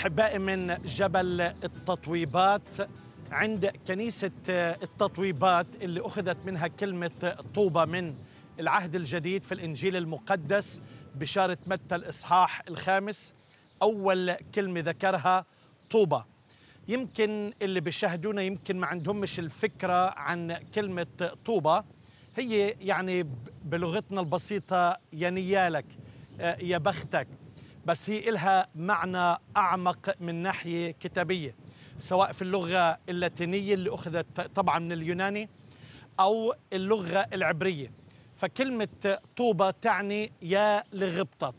أحبائي من جبل التطويبات عند كنيسة التطويبات اللي أخذت منها كلمة طوبة من العهد الجديد في الإنجيل المقدس بشارة متى الإصحاح الخامس أول كلمة ذكرها طوبة يمكن اللي بيشاهدونا يمكن ما عندهمش الفكرة عن كلمة طوبة هي يعني بلغتنا البسيطة يا نيالك آه، يا بختك بس هي إلها معنى أعمق من ناحية كتابية سواء في اللغة اللاتينية اللي أخذت طبعا من اليوناني أو اللغة العبرية فكلمة طوبة تعني يا لغبطة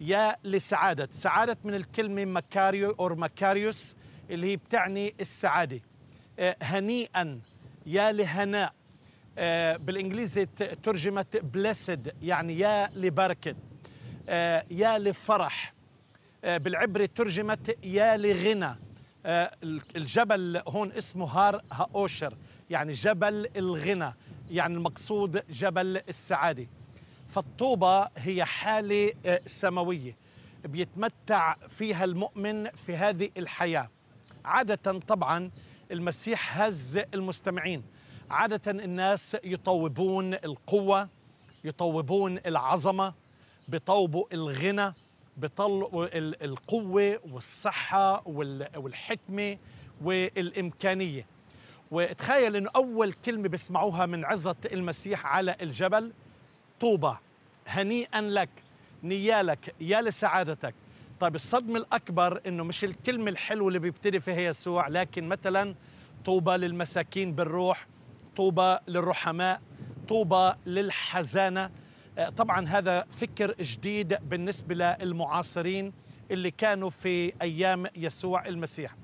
يا لسعادة سعادة من الكلمة مكاريو أو مكاريوس اللي هي بتعني السعادة آه، هنيئا يا لهناء آه، بالإنجليزي ترجمت بلسد يعني يا لبركة آه، يا لفرح آه، بالعبري ترجمت يا لغنى آه، الجبل هون اسمه هار هاوشر يعني جبل الغنى يعني المقصود جبل السعادة فالطوبة هي حالة سماوية بيتمتع فيها المؤمن في هذه الحياة عادة طبعا المسيح هز المستمعين عادة الناس يطوبون القوة يطوبون العظمة بطوبوا الغنى بطلقوا القوة والصحة والحكمة والإمكانية وتخيل أنه أول كلمة بسمعوها من عزة المسيح على الجبل طوبى هنيئا لك نيالك يا لسعادتك طيب الصدمة الأكبر أنه مش الكلمة الحلوة اللي بيبتدي فيها يسوع لكن مثلا طوبى للمساكين بالروح طوبى للرحماء طوبى للحزانة آه، طبعا هذا فكر جديد بالنسبة للمعاصرين اللي كانوا في أيام يسوع المسيح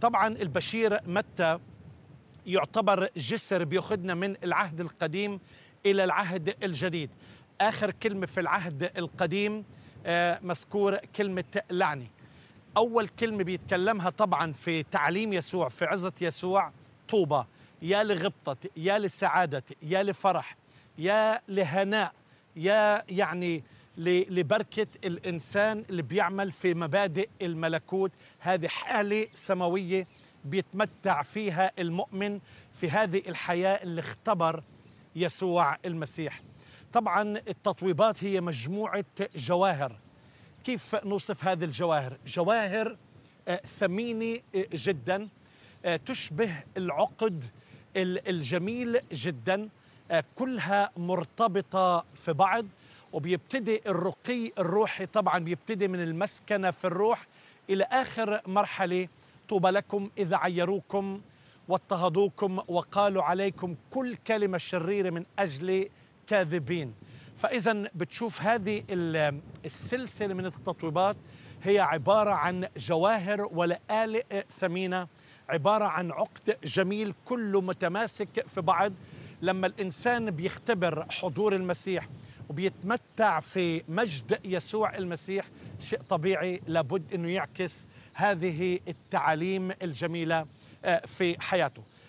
طبعا البشير متى يعتبر جسر بياخذنا من العهد القديم إلى العهد الجديد آخر كلمة في العهد القديم آه، مذكور كلمة لعني أول كلمة بيتكلمها طبعا في تعليم يسوع في عظة يسوع طوبى يا لغبطة يا لسعادة يا لفرح يا لهناء يا يعني لبركة الإنسان اللي بيعمل في مبادئ الملكوت هذه حالة سماوية بيتمتع فيها المؤمن في هذه الحياة اللي اختبر يسوع المسيح طبعا التطويبات هي مجموعة جواهر كيف نوصف هذه الجواهر؟ جواهر آه، ثمينة آه، جدا آه، تشبه العقد الجميل جدا آه، كلها مرتبطة في بعض وبيبتدي الرقي الروحي طبعا بيبتدي من المسكنة في الروح إلى آخر مرحلة طوبى لكم إذا عيروكم واضطهدوكم وقالوا عليكم كل كلمة شريرة من أجل كاذبين فإذا بتشوف هذه السلسلة من التطويبات هي عبارة عن جواهر ولآلئ ثمينة عبارة عن عقد جميل كله متماسك في بعض لما الإنسان بيختبر حضور المسيح وبيتمتع في مجد يسوع المسيح شيء طبيعي لابد أنه يعكس هذه التعاليم الجميلة آه، في حياته